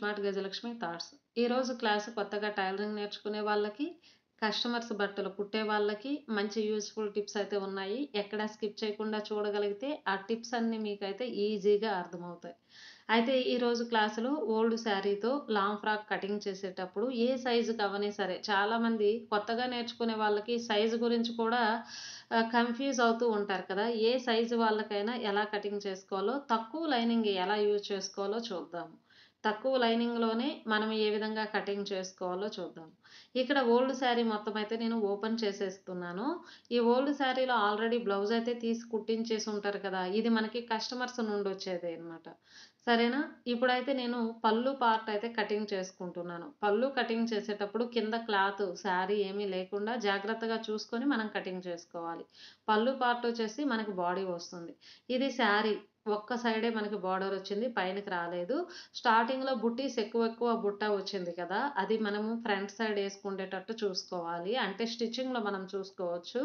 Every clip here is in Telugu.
స్మార్ట్ గజలక్ష్మి థాట్స్ ఈరోజు క్లాసు కొత్తగా టైలరింగ్ నేర్చుకునే వాళ్ళకి కస్టమర్స్ బట్టలు కుట్టే వాళ్ళకి మంచి యూస్ఫుల్ టిప్స్ అయితే ఉన్నాయి ఎక్కడ స్కిప్ చేయకుండా చూడగలిగితే ఆ టిప్స్ అన్నీ మీకైతే ఈజీగా అర్థమవుతాయి అయితే ఈరోజు క్లాసులో ఓల్డ్ శారీతో లాంగ్ ఫ్రాక్ కటింగ్ చేసేటప్పుడు ఏ సైజు అవనే సరే చాలామంది కొత్తగా నేర్చుకునే వాళ్ళకి సైజు గురించి కూడా కన్ఫ్యూజ్ అవుతూ ఉంటారు కదా ఏ సైజు వాళ్ళకైనా ఎలా కటింగ్ చేసుకోవాలో తక్కువ లైనింగ్ ఎలా యూజ్ చేసుకోవాలో చూద్దాము తక్కువ లైనింగ్లోనే మనం ఏ విధంగా కటింగ్ చేసుకోవాలో చూద్దాం ఇక్కడ ఓల్డ్ శారీ మొత్తం అయితే నేను ఓపెన్ చేసేస్తున్నాను ఈ ఓల్డ్ శారీలో ఆల్రెడీ బ్లౌజ్ అయితే తీసి కుట్టించేసి ఉంటారు కదా ఇది మనకి కస్టమర్స్ నుండి వచ్చేది అనమాట సరేనా ఇప్పుడైతే నేను పళ్ళు పార్ట్ అయితే కటింగ్ చేసుకుంటున్నాను పళ్ళు కటింగ్ చేసేటప్పుడు కింద క్లాత్ శారీ ఏమీ లేకుండా జాగ్రత్తగా చూసుకొని మనం కటింగ్ చేసుకోవాలి పళ్ళు పార్ట్ వచ్చేసి మనకి బాడీ వస్తుంది ఇది శారీ ఒక్క సైడే మనకి బార్డర్ వచ్చింది పైనకి రాలేదు స్టార్టింగ్లో బుట్టీస్ ఎక్కువ ఎక్కువ బుట్ట వచ్చింది కదా అది మనము ఫ్రంట్ సైడ్ వేసుకుండేటట్టు చూసుకోవాలి అంటే స్టిచ్చింగ్లో మనం చూసుకోవచ్చు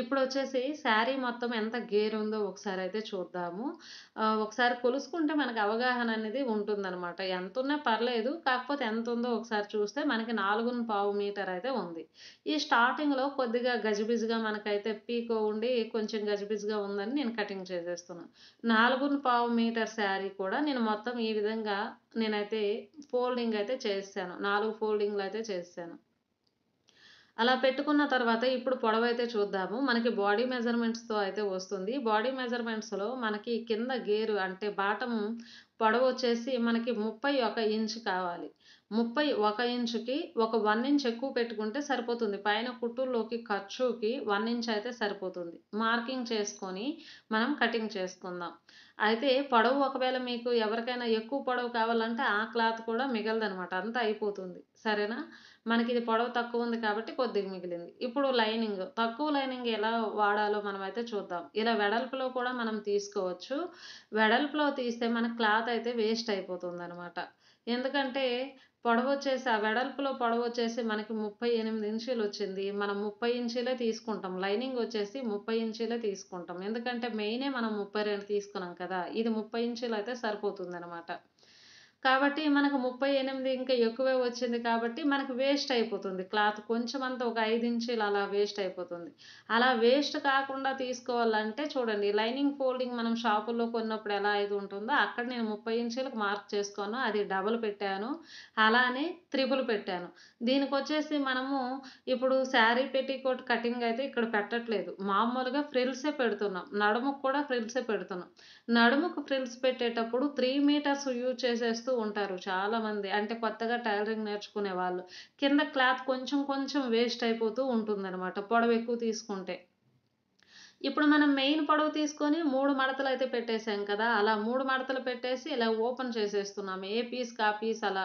ఇప్పుడు వచ్చేసి శారీ మొత్తం ఎంత గేర్ ఉందో ఒకసారి అయితే చూద్దాము ఒకసారి కొలుసుకుంటే మనకు అవగాహన అనేది ఉంటుందన్నమాట ఎంత ఉన్నా పర్లేదు కాకపోతే ఎంత ఉందో ఒకసారి చూస్తే మనకి నాలుగు పావు మీటర్ అయితే ఉంది ఈ స్టార్టింగ్లో కొద్దిగా గజిబిజిగా మనకైతే పీకో ఉండి కొంచెం గజిబిజిగా ఉందని నేను కటింగ్ చేసేస్తున్నాను నా నాలుగున్న పావు మీటర్ శారీ కూడా నేను మొత్తం ఈ విధంగా నేనైతే ఫోల్డింగ్ అయితే చేశాను నాలుగు ఫోల్డింగ్లు అయితే చేశాను అలా పెట్టుకున్న తర్వాత ఇప్పుడు పొడవ అయితే చూద్దాము మనకి బాడీ మెజర్మెంట్స్తో అయితే వస్తుంది బాడీ మెజర్మెంట్స్లో మనకి కింద గేరు అంటే బాటము పొడవు వచ్చేసి మనకి ముప్పై ఒక ఇంచ్ కావాలి ముప్పై ఒక ఇంచుకి ఒక వన్ ఇంచ్ ఎక్కువ పెట్టుకుంటే సరిపోతుంది పైన కుట్టుల్లోకి ఖర్చుకి వన్ ఇంచ్ అయితే సరిపోతుంది మార్కింగ్ చేసుకొని మనం కటింగ్ చేసుకుందాం అయితే పొడవు ఒకవేళ మీకు ఎవరికైనా ఎక్కువ పొడవు కావాలంటే ఆ క్లాత్ కూడా మిగలదనమాట అంతా అయిపోతుంది సరేనా మనకి ఇది పొడవు తక్కువ ఉంది కాబట్టి కొద్దిగా మిగిలింది ఇప్పుడు లైనింగ్ తక్కువ లైనింగ్ ఎలా వాడాలో మనం అయితే చూద్దాం ఇలా వెడల్పులో కూడా మనం తీసుకోవచ్చు వెడల్పులో తీస్తే మన క్లాత్ అయితే వేస్ట్ అయిపోతుంది ఎందుకంటే పొడవు వచ్చేసి ఆ వెడల్పులో పొడవు వచ్చేసి మనకి ముప్పై ఎనిమిది ఇంచీలు వచ్చింది మనం ముప్పై ఇంచీలే తీసుకుంటాం లైనింగ్ వచ్చేసి ముప్పై ఇంచీలే తీసుకుంటాం ఎందుకంటే మెయినే మనం ముప్పై రెండు తీసుకున్నాం కదా ఇది ముప్పై ఇంచీలు అయితే సరిపోతుంది అనమాట కాబట్టి మనకు ముప్పై ఎనిమిది ఇంకా ఎక్కువే వచ్చింది కాబట్టి మనకు వేస్ట్ అయిపోతుంది క్లాత్ కొంచెం అంత ఒక ఐదు ఇంచులు అలా వేస్ట్ అయిపోతుంది అలా వేస్ట్ కాకుండా తీసుకోవాలంటే చూడండి లైనింగ్ ఫోల్డింగ్ మనం షాపుల్లో కొన్నప్పుడు ఎలా అయితే ఉంటుందో అక్కడ నేను ముప్పై ఇంచులకు మార్క్ చేసుకోను అది డబుల్ పెట్టాను అలానే త్రిబుల్ పెట్టాను దీనికి వచ్చేసి మనము ఇప్పుడు శారీ పెట్టికోట్ కటింగ్ అయితే ఇక్కడ పెట్టట్లేదు మామూలుగా ఫ్రిల్సే పెడుతున్నాం నడుముకు కూడా ఫ్రిల్సే పెడుతున్నాం నడుముకు ఫ్రిల్స్ పెట్టేటప్పుడు త్రీ మీటర్స్ యూజ్ చేసేస్తూ చేస్తూ ఉంటారు చాలామంది అంటే కొత్తగా టైలరింగ్ నేర్చుకునే వాళ్ళు కింద క్లాత్ కొంచెం కొంచెం వేస్ట్ అయిపోతూ ఉంటుందన్నమాట పొడవు ఎక్కువ తీసుకుంటే ఇప్పుడు మనం మెయిన్ పొడవు తీసుకొని మూడు మడతలు అయితే పెట్టేసాం కదా అలా మూడు మడతలు పెట్టేసి ఇలా ఓపెన్ చేసేస్తున్నాము ఏ పీస్ కా పీస్ అలా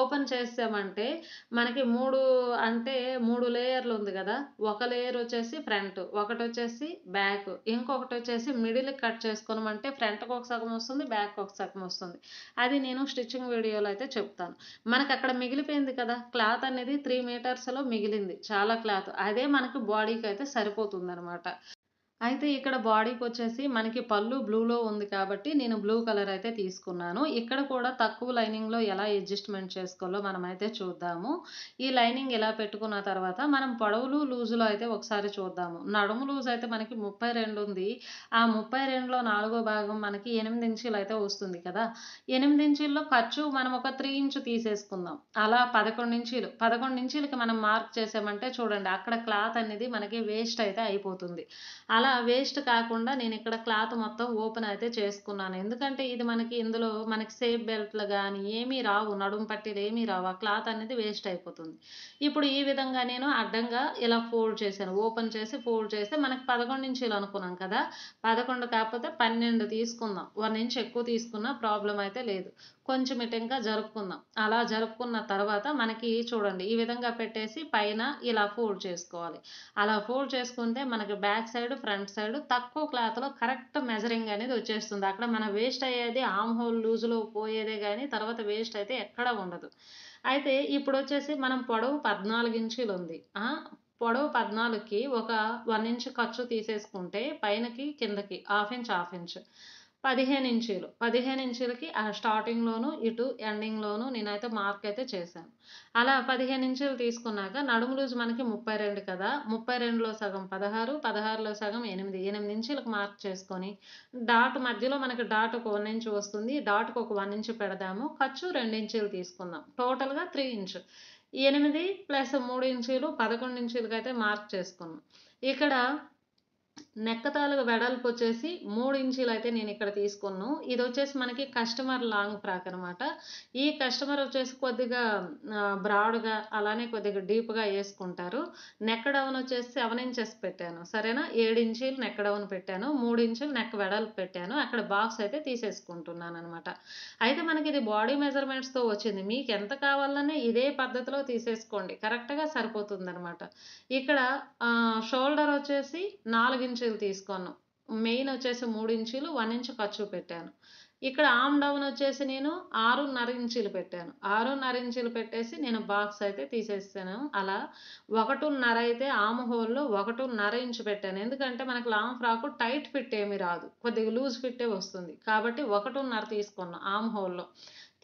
ఓపెన్ చేసామంటే మనకి మూడు అంటే మూడు లేయర్లు ఉంది కదా ఒక లేయర్ వచ్చేసి ఫ్రంట్ ఒకటి వచ్చేసి బ్యాక్ ఇంకొకటి వచ్చేసి మిడిల్ కట్ చేసుకున్నామంటే ఫ్రంట్కి ఒక సగం వస్తుంది బ్యాక్ ఒక సగం వస్తుంది అది నేను స్టిచ్చింగ్ వీడియోలో అయితే చెప్తాను మనకి అక్కడ మిగిలిపోయింది కదా క్లాత్ అనేది త్రీ మీటర్స్లో మిగిలింది చాలా క్లాత్ అదే మనకి బాడీకి అయితే సరిపోతుంది అనమాట అయితే ఇక్కడ బాడీకి వచ్చేసి మనకి పళ్ళు బ్లూలో ఉంది కాబట్టి నేను బ్లూ కలర్ అయితే తీసుకున్నాను ఇక్కడ కూడా తక్కువ లైనింగ్లో ఎలా అడ్జస్ట్మెంట్ చేసుకోవాలో మనమైతే చూద్దాము ఈ లైనింగ్ ఎలా పెట్టుకున్న తర్వాత మనం పొడవులు లూజులో అయితే ఒకసారి చూద్దాము నడుము లూజ్ అయితే మనకి ముప్పై ఉంది ఆ ముప్పై రెండులో నాలుగో భాగం మనకి ఎనిమిది ఇంచీలు అయితే వస్తుంది కదా ఎనిమిది ఇంచీల్లో ఖర్చు మనం ఒక త్రీ ఇంచు తీసేసుకుందాం అలా పదకొండు ఇంచీలు పదకొండు ఇంచీలకి మనం మార్క్ చేసామంటే చూడండి అక్కడ క్లాత్ అనేది మనకి వేస్ట్ అయితే అయిపోతుంది అలా కదా వేస్ట్ కాకుండా నేను ఇక్కడ క్లాత్ మొత్తం ఓపెన్ అయితే చేసుకున్నాను ఎందుకంటే ఇది మనకి ఇందులో మనకి సేఫ్ బెల్ట్లు కానీ ఏమీ రావు నడుము పట్టేది ఏమీ రావు క్లాత్ అనేది వేస్ట్ అయిపోతుంది ఇప్పుడు ఈ విధంగా నేను అడ్డంగా ఇలా ఫోల్డ్ చేశాను ఓపెన్ చేసి ఫోల్డ్ చేస్తే మనకి పదకొండు ఇంచులు అనుకున్నాం కదా పదకొండు కాకపోతే పన్నెండు తీసుకుందాం వన్ ఇంచ్ ఎక్కువ తీసుకున్నా ప్రాబ్లం అయితే లేదు కొంచెం ఇటు ఇంకా జరుపుకుందాం అలా జరుపుకున్న తర్వాత మనకి చూడండి ఈ విధంగా పెట్టేసి పైన ఇలా ఫోల్డ్ చేసుకోవాలి అలా ఫోల్డ్ చేసుకుంటే మనకి back side front front side తక్కువ క్లాత్లో కరెక్ట్ మెజరింగ్ అనేది వచ్చేస్తుంది అక్కడ మన వేస్ట్ అయ్యేది ఆమ్ హోల్ లూజ్లో పోయేదే కానీ తర్వాత వేస్ట్ అయితే ఎక్కడ ఉండదు అయితే ఇప్పుడు వచ్చేసి మనం పొడవు పద్నాలుగు ఇంచులు ఉంది పొడవు పద్నాలుగుకి ఒక వన్ ఇంచ్ ఖర్చు తీసేసుకుంటే పైనకి కిందకి హాఫ్ ఇంచ్ హాఫ్ ఇంచ్ పదిహేను ఇంచీలు పదిహేను ఇంచులకి ఆ స్టార్టింగ్లోను ఇటు ఎండింగ్లోను నేనైతే మార్క్ అయితే చేశాను అలా పదిహేను ఇంచులు తీసుకున్నాక నడుము లూజు మనకి ముప్పై రెండు కదా ముప్పై రెండులో సగం పదహారు పదహారులో సగం ఎనిమిది ఎనిమిది ఇంచీలకు మార్క్ చేసుకొని డాట్ మధ్యలో మనకి డాట్ ఒక వన్ ఇంచు వస్తుంది డాట్కి ఒక వన్ ఇంచు పెడదాము ఖర్చు రెండు ఇంచీలు తీసుకుందాం టోటల్గా త్రీ ఇంచు ఎనిమిది ప్లస్ మూడు ఇంచీలు పదకొండు ఇంచులకైతే మార్క్ చేసుకున్నాం ఇక్కడ నెక్క తాలుగు వెడల్పు వచ్చేసి మూడు ఇంచీలు అయితే నేను ఇక్కడ తీసుకున్నాను ఇది వచ్చేసి మనకి కస్టమర్ లాంగ్ ఫ్రాక్ అనమాట ఈ కస్టమర్ వచ్చేసి కొద్దిగా బ్రాడ్గా అలానే కొద్దిగా డీప్గా వేసుకుంటారు నెక్ డౌన్ వచ్చేసి సెవెన్ ఇంచెస్ పెట్టాను సరేనా ఏడు ఇంచీలు నెక్ డౌన్ పెట్టాను మూడు ఇంచులు నెక్క వెడల్పు పెట్టాను అక్కడ బాక్స్ అయితే తీసేసుకుంటున్నాను అనమాట అయితే మనకి ఇది బాడీ మెజర్మెంట్స్తో వచ్చింది మీకు ఎంత కావాలనే ఇదే పద్ధతిలో తీసేసుకోండి కరెక్ట్గా సరిపోతుంది అనమాట ఇక్కడ షోల్డర్ వచ్చేసి నాలుగు ఇంచులు తీసుకున్నాను మెయిన్ వచ్చేసి మూడు ఇంచులు వన్ ఇంచు ఖర్చు పెట్టాను ఇక్కడ ఆమ్ డౌన్ వచ్చేసి నేను ఆరున్నర ఇంచులు పెట్టాను ఆరున్నర ఇంచులు పెట్టేసి నేను బాక్స్ అయితే తీసేస్తాను అలా ఒకటిన్నర అయితే ఆమ్ హోల్లో ఒకటిన్నర ఇంచు పెట్టాను ఎందుకంటే మనకు లాంగ్ ఫ్రాకు టైట్ ఫిట్ ఏమి రాదు కొద్దిగా లూజ్ ఫిట్టే వస్తుంది కాబట్టి ఒకటిన్నర తీసుకున్నాను ఆమ్ హోల్లో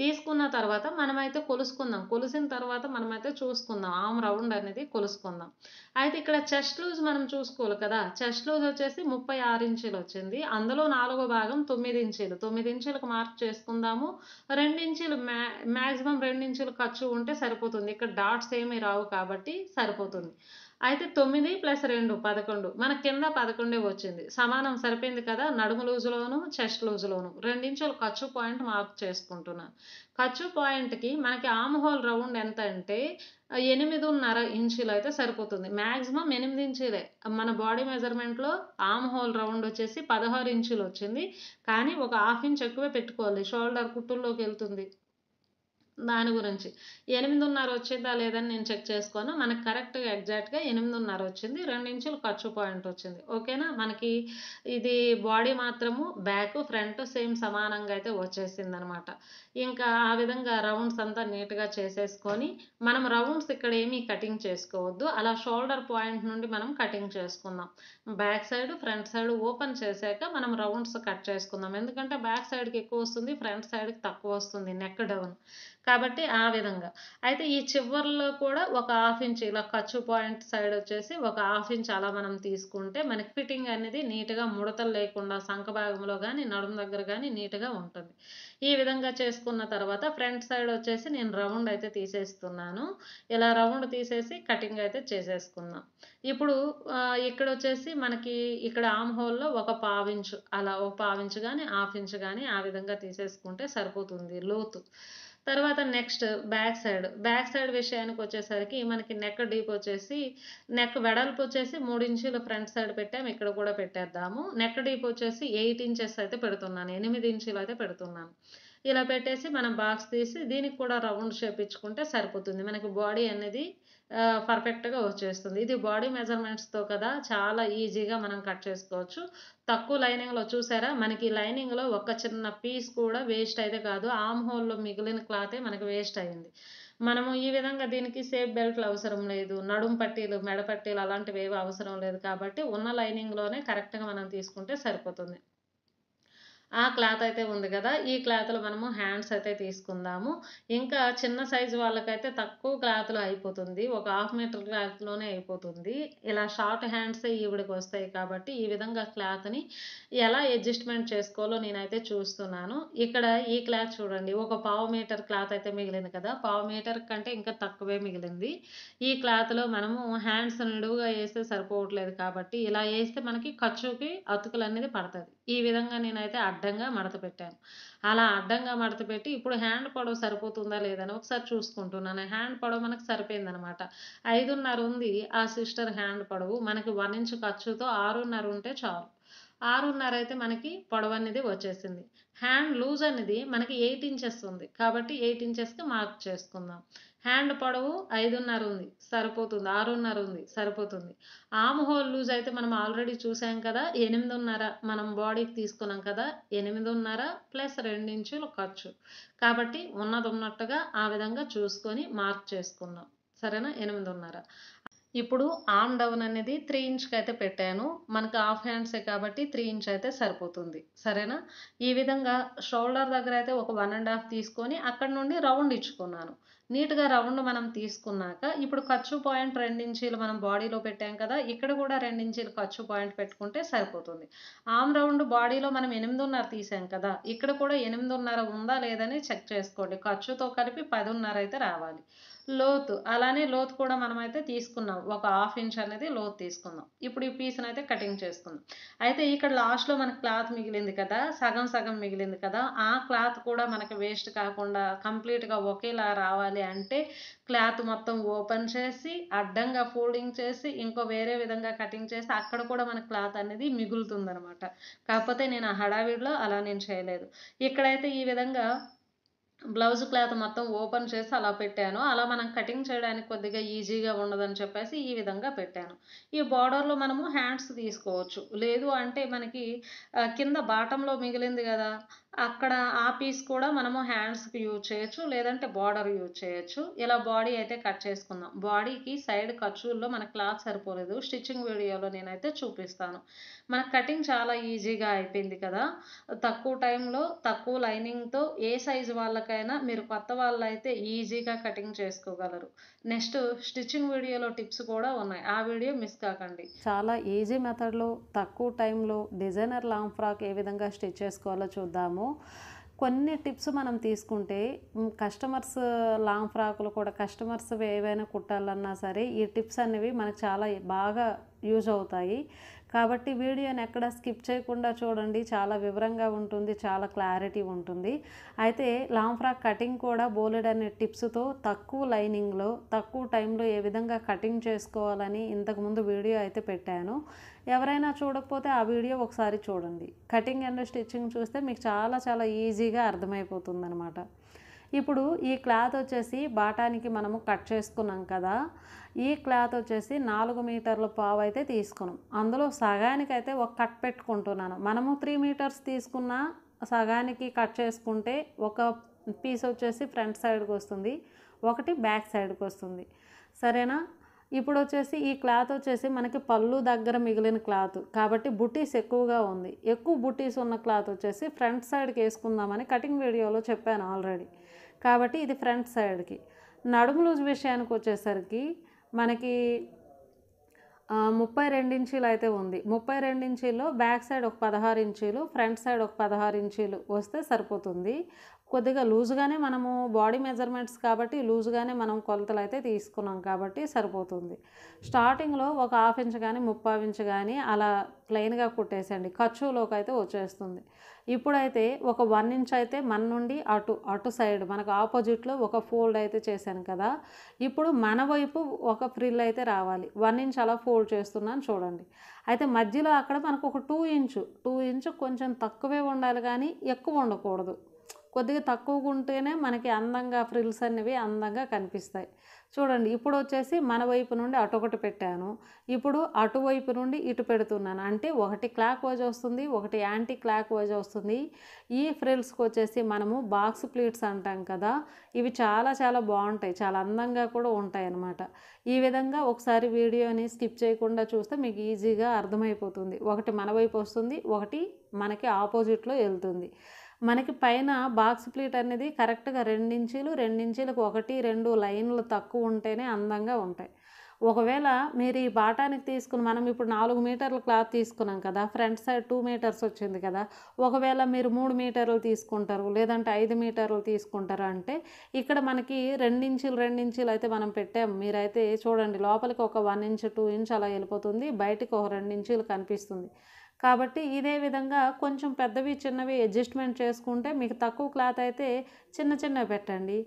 తీసుకున్న తర్వాత మనమైతే కొలుసుకుందాం కొలిసిన తర్వాత మనమైతే చూసుకుందాం ఆమ్ రౌండ్ అనేది కొలుసుకుందాం అయితే ఇక్కడ చెస్ట్ లూజ్ మనం చూసుకోవాలి కదా చెస్ట్ లూజ్ వచ్చేసి ముప్పై ఆరు ఇంచులు వచ్చింది అందులో నాలుగో భాగం తొమ్మిది ఇంచులు తొమ్మిది ఇంచులకు మార్క్ చేసుకుందాము రెండు ఇంచీలు మ్యా మ్యాక్సిమం రెండు ఇంచులు ఖర్చు ఉంటే సరిపోతుంది ఇక్కడ డాట్స్ ఏమీ రావు కాబట్టి సరిపోతుంది అయితే తొమ్మిది ప్లస్ రెండు పదకొండు మన కింద పదకొండే వచ్చింది సమానం సరిపోయింది కదా నడుము లూజులోను చెస్ట్ లూజులోను రెండించులు ఖర్చు పాయింట్ మార్క్ చేసుకుంటున్నాను ఖర్చు పాయింట్కి మనకి ఆమ్ హోల్ రౌండ్ ఎంత అంటే ఎనిమిదిన్నర ఇంచులు అయితే సరిపోతుంది మ్యాక్సిమం ఎనిమిది ఇంచులే మన బాడీ మెజర్మెంట్లో ఆమ్ హోల్ రౌండ్ వచ్చేసి పదహారు ఇంచులు వచ్చింది కానీ ఒక హాఫ్ ఇంచ్ ఎక్కువే పెట్టుకోవాలి షోల్డర్ కుట్టుల్లోకి వెళ్తుంది దాని గురించి ఎనిమిదిన్నర వచ్చిందా లేదని నేను చెక్ చేసుకోను మనకు కరెక్ట్గా ఎగ్జాక్ట్గా ఎనిమిదిన్నర వచ్చింది రెండించులు ఖర్చు పాయింట్ వచ్చింది ఓకేనా మనకి ఇది బాడీ మాత్రము బ్యాక్ ఫ్రంట్ సేమ్ సమానంగా అయితే వచ్చేసింది అనమాట ఇంకా ఆ విధంగా రౌండ్స్ అంతా నీట్గా చేసేసుకొని మనం రౌండ్స్ ఇక్కడ ఏమీ కటింగ్ చేసుకోవద్దు అలా షోల్డర్ పాయింట్ నుండి మనం కటింగ్ చేసుకుందాం back side front side open చేశాక మనం రౌండ్స్ కట్ చేసుకుందాం ఎందుకంటే బ్యాక్ సైడ్కి ఎక్కువ వస్తుంది ఫ్రంట్ సైడ్కి తక్కువ వస్తుంది నెక్ డౌన్ కాబట్టి ఆ విధంగా అయితే ఈ చివర్లో కూడా ఒక హాఫ్ ఇంచ్ ఇలా ఖర్చు పాయింట్ సైడ్ వచ్చేసి ఒక హాఫ్ ఇంచ్ అలా మనం తీసుకుంటే మనకి ఫిట్టింగ్ అనేది నీట్గా ముడతలు లేకుండా సంఖ భాగంలో కానీ నడుము దగ్గర కానీ నీట్గా ఉంటుంది ఈ విధంగా చేసుకున్న తర్వాత ఫ్రంట్ సైడ్ వచ్చేసి నేను రౌండ్ అయితే తీసేస్తున్నాను ఇలా రౌండ్ తీసేసి కటింగ్ అయితే చేసేసుకుందాం ఇప్పుడు ఇక్కడ వచ్చేసి మనకి ఇక్కడ ఆమ్ హోల్లో ఒక పావించు అలా ఒక పావించు కానీ హాఫ్ ఇంచ్ కానీ ఆ విధంగా తీసేసుకుంటే సరిపోతుంది లోతు తర్వాత next back side back side విషయానికి వచ్చేసరికి మనకి నెక్ డీప్ వచ్చేసి నెక్ వెడల్పు వచ్చేసి మూడు ఇంచులు ఫ్రంట్ సైడ్ పెట్టాము ఇక్కడ కూడా పెట్టేద్దాము నెక్ డీప్ వచ్చేసి ఎయిట్ ఇంచెస్ అయితే పెడుతున్నాను ఎనిమిది ఇంచులు అయితే పెడుతున్నాను ఇలా పెట్టేసి మనం బాక్స్ తీసి దీనికి కూడా రౌండ్ షేప్ ఇచ్చుకుంటే సరిపోతుంది మనకి బాడీ అనేది పర్ఫెక్ట్గా వచ్చేస్తుంది ఇది బాడీ మెజర్మెంట్స్తో కదా చాలా ఈజీగా మనం కట్ చేసుకోవచ్చు తక్కువ లైనింగ్లో చూసారా మనకి లైనింగ్లో ఒక చిన్న పీస్ కూడా వేస్ట్ అయితే కాదు ఆమ్ హోల్లో మిగిలిన క్లాతే మనకి వేస్ట్ అయింది మనము ఈ విధంగా దీనికి సేఫ్ బెల్ట్లు అవసరం లేదు నడుం పట్టీలు మెడ పట్టీలు అలాంటివి ఏవి అవసరం లేదు కాబట్టి ఉన్న లైనింగ్లోనే కరెక్ట్గా మనం తీసుకుంటే సరిపోతుంది ఆ క్లాత్ అయితే ఉంది కదా ఈ క్లాత్లో మనము హ్యాండ్స్ అయితే తీసుకుందాము ఇంకా చిన్న సైజు వాళ్ళకైతే తక్కువ క్లాత్లో అయిపోతుంది ఒక హాఫ్ మీటర్ క్లాత్లోనే అయిపోతుంది ఇలా షార్ట్ హ్యాండ్స్ ఈవిడికి వస్తాయి కాబట్టి ఈ విధంగా క్లాత్ని ఎలా అడ్జస్ట్మెంట్ చేసుకోవాలో నేనైతే చూస్తున్నాను ఇక్కడ ఈ క్లాత్ చూడండి ఒక పావు మీటర్ క్లాత్ అయితే మిగిలింది కదా పావు మీటర్ కంటే ఇంకా తక్కువే మిగిలింది ఈ క్లాత్లో మనము హ్యాండ్స్ నిడువుగా వేస్తే సరిపోవట్లేదు కాబట్టి ఇలా వేస్తే మనకి ఖర్చుకి అతుకులు అనేది పడుతుంది ఈ విధంగా నేనైతే అడ్డంగా మడత పెట్టాను అలా అడ్డంగా మడత పెట్టి ఇప్పుడు హ్యాండ్ పొడవు సరిపోతుందా లేదని ఒకసారి చూసుకుంటున్నాను హ్యాండ్ పొడవు మనకు సరిపోయిందనమాట ఐదున్నర ఉంది ఆ సిస్టర్ హ్యాండ్ పొడవు మనకి వన్ ఇంచ్ ఖర్చుతో ఆరున్నర ఉంటే చాలు ఆరున్నర అయితే మనకి పొడవు అనేది వచ్చేసింది హ్యాండ్ లూజ్ అనేది మనకి ఎయిట్ ఇంచెస్ ఉంది కాబట్టి ఎయిట్ ఇంచెస్కి మార్క్ చేసుకుందాం హ్యాండ్ పొడవు ఐదున్నర ఉంది సరిపోతుంది ఆరున్నర ఉంది సరిపోతుంది ఆమ్ హోల్ లూజ్ అయితే మనం ఆల్రెడీ చూసాం కదా ఎనిమిదిన్నర మనం బాడీకి తీసుకున్నాం కదా ఎనిమిదిన్నర ప్లస్ రెండించులు ఖర్చు కాబట్టి ఉన్నది ఉన్నట్టుగా ఆ విధంగా చూసుకొని మార్క్ చేసుకుందాం సరేనా ఎనిమిదిన్నర ఇప్పుడు ఆమ్ డౌన్ అనేది త్రీ ఇంచ్కి అయితే పెట్టాను మనకు హాఫ్ హ్యాండ్సే కాబట్టి త్రీ ఇంచ్ అయితే సరిపోతుంది సరేనా ఈ విధంగా షోల్డర్ దగ్గర అయితే ఒక వన్ అండ్ హాఫ్ తీసుకొని అక్కడ నుండి రౌండ్ ఇచ్చుకున్నాను నీట్గా రౌండ్ మనం తీసుకున్నాక ఇప్పుడు ఖర్చు పాయింట్ రెండించీలు మనం బాడీలో పెట్టాం కదా ఇక్కడ కూడా రెండించీలు ఖర్చు పాయింట్ పెట్టుకుంటే సరిపోతుంది ఆమ్ రౌండ్ బాడీలో మనం ఎనిమిదిన్నర తీసాం కదా ఇక్కడ కూడా ఎనిమిదిన్నర ఉందా లేదని చెక్ చేసుకోండి ఖర్చుతో కలిపి పదిన్నర అయితే రావాలి లోతు అలానే లోతు కూడా మనమైతే తీసుకున్నాం ఒక హాఫ్ ఇంచ్ అనేది లోతు తీసుకుందాం ఇప్పుడు ఈ పీస్ని అయితే కటింగ్ చేసుకుందాం అయితే ఇక్కడ లాస్ట్లో మనకి క్లాత్ మిగిలింది కదా సగం సగం మిగిలింది కదా ఆ క్లాత్ కూడా మనకి వేస్ట్ కాకుండా కంప్లీట్గా ఒకేలా రావాలి అంటే క్లాత్ మొత్తం ఓపెన్ చేసి అడ్డంగా ఫోల్డింగ్ చేసి ఇంకో వేరే విధంగా కటింగ్ చేసి అక్కడ కూడా మన క్లాత్ అనేది మిగులుతుందనమాట కాకపోతే నేను ఆ హడావిడిలో అలా నేను చేయలేదు ఇక్కడైతే ఈ విధంగా బ్లౌజ్ క్లాత్ మొత్తం ఓపెన్ చేసి అలా పెట్టాను అలా మనం కటింగ్ చేయడానికి కొద్దిగా ఈజీగా ఉండదని చెప్పేసి ఈ విధంగా పెట్టాను ఈ బార్డర్లో మనము హ్యాండ్స్ తీసుకోవచ్చు లేదు అంటే మనకి కింద బాటంలో మిగిలింది కదా అక్కడ ఆ పీస్ కూడా మనము హ్యాండ్స్కి యూజ్ చేయొచ్చు లేదంటే బార్డర్ యూజ్ చేయొచ్చు ఇలా బాడీ అయితే కట్ చేసుకుందాం బాడీకి సైడ్ ఖర్చుల్లో మన క్లాత్ సరిపోలేదు స్టిచ్చింగ్ వీడియోలో నేనైతే చూపిస్తాను మన కటింగ్ చాలా ఈజీగా అయిపోయింది కదా తక్కువ టైంలో తక్కువ లైనింగ్తో ఏ సైజు వాళ్ళకైనా మీరు కొత్త వాళ్ళైతే ఈజీగా కటింగ్ చేసుకోగలరు నెక్స్ట్ స్టిచ్చింగ్ వీడియోలో టిప్స్ కూడా ఉన్నాయి ఆ వీడియో మిస్ కాకండి చాలా ఈజీ మెథడ్లో తక్కువ టైంలో డిజైనర్ లాంగ్ ఫ్రాక్ ఏ విధంగా స్టిచ్ చేసుకోవాలో చూద్దాము కొన్ని టిప్స్ మనం తీసుకుంటే కస్టమర్స్ లాంగ్ ఫ్రాకులు కూడా కస్టమర్స్ ఏవైనా కుట్టాలన్నా సరే ఈ టిప్స్ అనేవి మనకు చాలా బాగా యూజ్ అవుతాయి కాబట్టి వీడియోని ఎక్కడ స్కిప్ చేయకుండా చూడండి చాలా వివరంగా ఉంటుంది చాలా క్లారిటీ ఉంటుంది అయితే లాంగ్ ఫ్రాక్ కటింగ్ కూడా బోలెడ్ అనే టిప్స్తో తక్కువ లైనింగ్లో తక్కువ టైంలో ఏ విధంగా కటింగ్ చేసుకోవాలని ఇంతకుముందు వీడియో అయితే పెట్టాను ఎవరైనా చూడకపోతే ఆ వీడియో ఒకసారి చూడండి కటింగ్ అండ్ స్టిచ్చింగ్ చూస్తే మీకు చాలా చాలా ఈజీగా అర్థమైపోతుంది అనమాట ఇప్పుడు ఈ క్లాత్ వచ్చేసి బాటానికి మనము కట్ చేసుకున్నాం కదా ఈ క్లాత్ వచ్చేసి నాలుగు మీటర్ల పావు అయితే తీసుకున్నాం అందులో సగానికైతే ఒక కట్ పెట్టుకుంటున్నాను మనము త్రీ మీటర్స్ తీసుకున్న సగానికి కట్ చేసుకుంటే ఒక పీస్ వచ్చేసి ఫ్రంట్ సైడ్కి వస్తుంది ఒకటి బ్యాక్ సైడ్కి వస్తుంది సరేనా ఇప్పుడు వచ్చేసి ఈ క్లాత్ వచ్చేసి మనకి పళ్ళు దగ్గర మిగిలిన క్లాత్ కాబట్టి బుటీస్ ఎక్కువగా ఉంది ఎక్కువ బుటీస్ ఉన్న క్లాత్ వచ్చేసి ఫ్రంట్ సైడ్కి వేసుకుందామని కటింగ్ వీడియోలో చెప్పాను ఆల్రెడీ కాబట్టి ఇది ఫ్రంట్ సైడ్కి నడుము లూజ్ విషయానికి వచ్చేసరికి మనకి ముప్పై రెండు ఇంచీలు అయితే ఉంది ముప్పై రెండు ఇంచీల్లో బ్యాక్ సైడ్ ఒక పదహారు ఇంచీలు ఫ్రంట్ సైడ్ ఒక పదహారు ఇంచీలు వస్తే సరిపోతుంది కొద్దిగా లూజ్గానే మనము బాడీ మెజర్మెంట్స్ కాబట్టి లూజ్గానే మనం కొలతలు అయితే తీసుకున్నాం కాబట్టి సరిపోతుంది స్టార్టింగ్లో ఒక హాఫ్ ఇంచ్ కానీ ముప్పై ఇంచ్ కానీ అలా ప్లెయిన్గా కుట్టేసండి ఖర్చులోకి అయితే వచ్చేస్తుంది ఇప్పుడైతే ఒక వన్ ఇంచ్ అయితే మన నుండి అటు అటు సైడ్ మనకు ఆపోజిట్లో ఒక ఫోల్డ్ అయితే చేశాను కదా ఇప్పుడు మన వైపు ఒక ఫ్రిల్ అయితే రావాలి వన్ ఇంచ్ అలా ఫోల్డ్ చేస్తున్నాను చూడండి అయితే మధ్యలో అక్కడ మనకు ఒక టూ ఇంచు టూ ఇంచు కొంచెం తక్కువే ఉండాలి కానీ ఎక్కువ ఉండకూడదు కొద్దిగా తక్కువగా ఉంటేనే మనకి అందంగా ఫ్రిల్స్ అనేవి అందంగా కనిపిస్తాయి చూడండి ఇప్పుడు వచ్చేసి మన వైపు నుండి అటొకటి పెట్టాను ఇప్పుడు అటువైపు నుండి ఇటు పెడుతున్నాను అంటే ఒకటి క్లాక్ వాజ్ వస్తుంది ఒకటి యాంటీ క్లాక్ వాజ్ వస్తుంది ఈ ఫ్రిల్స్కి వచ్చేసి మనము బాక్స్ ప్లేట్స్ అంటాం కదా ఇవి చాలా చాలా బాగుంటాయి చాలా అందంగా కూడా ఉంటాయి అన్నమాట ఈ విధంగా ఒకసారి వీడియోని స్కిప్ చేయకుండా చూస్తే మీకు ఈజీగా అర్థమైపోతుంది ఒకటి మన వైపు వస్తుంది ఒకటి మనకి ఆపోజిట్లో వెళ్తుంది మనకి పైన బాక్స్ ప్లేట్ అనేది కరెక్ట్గా రెండించీలు రెండించీలకు ఒకటి రెండు లైన్లు తక్కువ ఉంటేనే అందంగా ఉంటాయి ఒకవేళ మీరు ఈ బాటానికి తీసుకుని మనం ఇప్పుడు నాలుగు మీటర్ల క్లాత్ తీసుకున్నాం కదా ఫ్రంట్ సైడ్ టూ మీటర్స్ వచ్చింది కదా ఒకవేళ మీరు మూడు మీటర్లు తీసుకుంటారు లేదంటే ఐదు మీటర్లు తీసుకుంటారు అంటే ఇక్కడ మనకి రెండించులు రెండించులు అయితే మనం పెట్టాం మీరైతే చూడండి లోపలికి ఒక వన్ ఇంచ్ టూ ఇంచ్ అలా వెళ్ళిపోతుంది బయటకు ఒక రెండించులు కనిపిస్తుంది కాబట్టి ఇదే విధంగా కొంచెం పెద్దవి చిన్నవి అడ్జస్ట్మెంట్ చేసుకుంటే మీకు తక్కువ క్లాత్ అయితే చిన్న చిన్నవి పెట్టండి